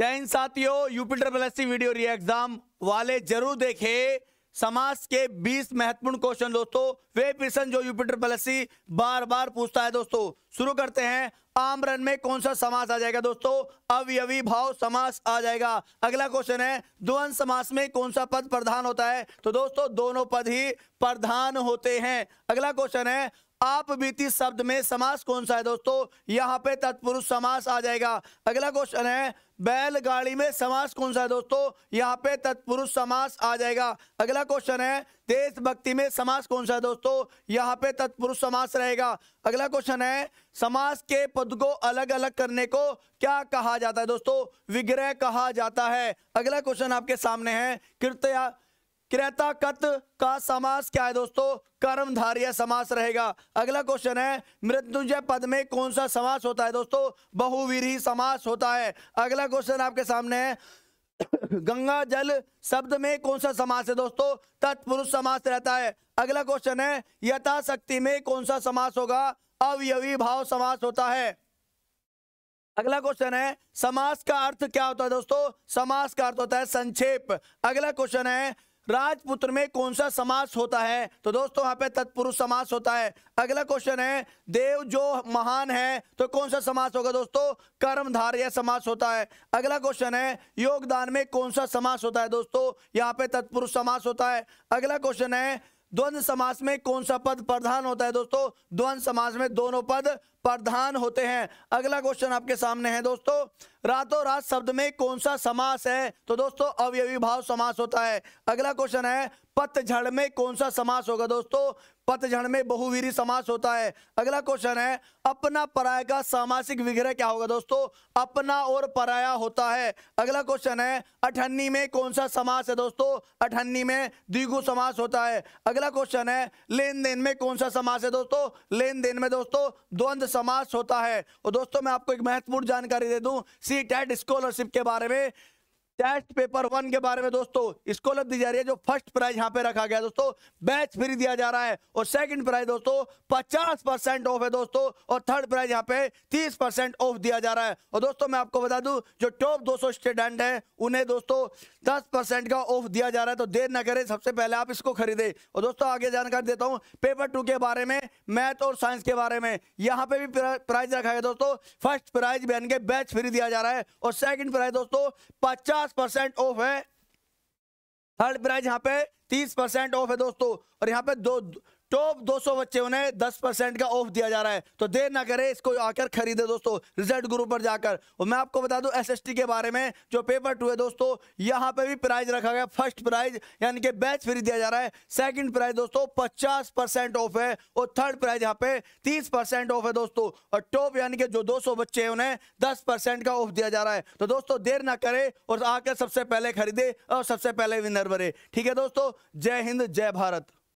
जय हिंद साथियों UP triple S video re exam वाले जरूर देखें समाज के 20 महत्वपूर्ण क्वेश्चन दोस्तों वे प्रश्न जो यूपी ट्रिपल एस बार बार पूछता है दोस्तों शुरू करते हैं आमरन में कौन सा समास आ जाएगा दोस्तों अवयवी भाव समास आ जाएगा अगला क्वेश्चन है द्वंद समास में कौन सा पद प्रधान होता है तो दोस्तों दोनों पद ही प्रधान होते हैं अगला क्वेश्चन है आप बीती शब्द में समास कौन सा है दोस्तों यहाँ पे तत्पुरुष समास आ जाएगा अगला क्वेश्चन है बैलगाड़ी में समास कौन सा है दोस्तों यहाँ पे तत्पुरुष समास आ जाएगा अगला क्वेश्चन है देशभक्ति में समास कौन सा है दोस्तों यहाँ पे तत्पुरुष समास रहेगा अगला क्वेश्चन है समास के पद को अलग अलग करने को क्या कहा जाता है दोस्तों विग्रह कहा जाता है अगला क्वेश्चन आपके सामने है कृत्या क्रेता कत का समास क्या है दोस्तों कर्मधारय समास रहेगा अगला क्वेश्चन है मृत्युंजय पद में कौन सा समास होता है दोस्तों बहुवीरी समास होता है अगला क्वेश्चन आपके सामने है गंगा जल शब्द में कौन सा समास है दोस्तों तत्पुरुष समास रहता है अगला क्वेश्चन है यथाशक्ति में कौन सा समास होगा अवयवी भाव समास होता है अगला क्वेश्चन है समास का अर्थ क्या होता है दोस्तों समास का अर्थ होता है संक्षेप अगला क्वेश्चन है राजपुत्र में कौन सा समास होता है तो दोस्तों यहाँ पे तत्पुरुष समास होता है अगला क्वेश्चन है देव जो महान है तो कौन सा समास होगा दोस्तों यह समास होता है अगला क्वेश्चन है योगदान में कौन सा समास होता है दोस्तों यहाँ पे तत्पुरुष समास होता है अगला क्वेश्चन है द्वंद समास में कौन सा पद प्रधान होता है दोस्तों द्वंद समास में दोनों पद प्रधान होते हैं अगला क्वेश्चन आपके सामने है दोस्तों रातों रात शब्द में कौन सा समास है तो दोस्तों अवयवी भाव समास होता है अगला क्वेश्चन है पतझड़ में कौन सा समास होगा दोस्तों पतझड़ में बहुवीरी समास होता है अगला क्वेश्चन है अपना पराया का सामासिक विग्रह क्या होगा दोस्तों अपना और पराया होता है अगला क्वेश्चन है अठन्नी में कौन सा समास है दोस्तों अठन्नी में द्विगु समास होता है अगला क्वेश्चन है लेन देन में कौन सा समास है दोस्तों लेन देन में दोस्तों द्वंद्व समास होता है और दोस्तों मैं आपको एक महत्वपूर्ण जानकारी दे दूं टेट स्कॉलरशिप के बारे में टेस्ट पेपर वन के बारे में दोस्तों स्कॉलर दी जा रही है जो फर्स्ट प्राइज यहाँ पे रखा गया दोस्तों बैच फ्री दिया जा रहा है और सेकंड प्राइज दोस्तों पचास परसेंट ऑफ है दोस्तों और थर्ड प्राइज यहाँ पे तीस परसेंट ऑफ दिया जा रहा है और दोस्तों मैं आपको बता दू जो टॉप दो स्टूडेंट है उन्हें दोस्तों दस परसेंट का ऑफ दिया जा रहा है तो देर ना करें सबसे पहले आप इसको खरीदे और दोस्तों आगे जानकारी देता हूँ पेपर टू के बारे में मैथ और साइंस के बारे में यहाँ पे भी प्राइज रखा गया दोस्तों फर्स्ट प्राइज बहन के बैच फ्री दिया जा रहा है और सेकेंड प्राइज दोस्तों पचास पचास परसेंट ऑफ है थर्ड प्राइज यहाँ पे तीस परसेंट ऑफ है दोस्तों और यहाँ पे दो टॉप तो 200 बच्चे उन्हें 10 परसेंट का ऑफ दिया जा रहा है तो देर ना करें इसको आकर खरीदे दोस्तों रिजल्ट ग्रुप पर जाकर और मैं आपको बता दूं एसएसटी के बारे में जो पेपर टू है दोस्तों यहां पे भी प्राइज रखा गया फर्स्ट प्राइज यानी कि बैच फ्री दिया जा रहा है सेकंड प्राइज दोस्तों पचास ऑफ है और थर्ड प्राइज यहाँ पे तीस ऑफ है दोस्तों और टॉप यानी कि जो दो बच्चे हैं उन्हें दस का ऑफ दिया जा रहा है तो दोस्तों देर ना करे और आकर सबसे पहले खरीदे और सबसे पहले विनर बने ठीक है दोस्तों जय हिंद जय भारत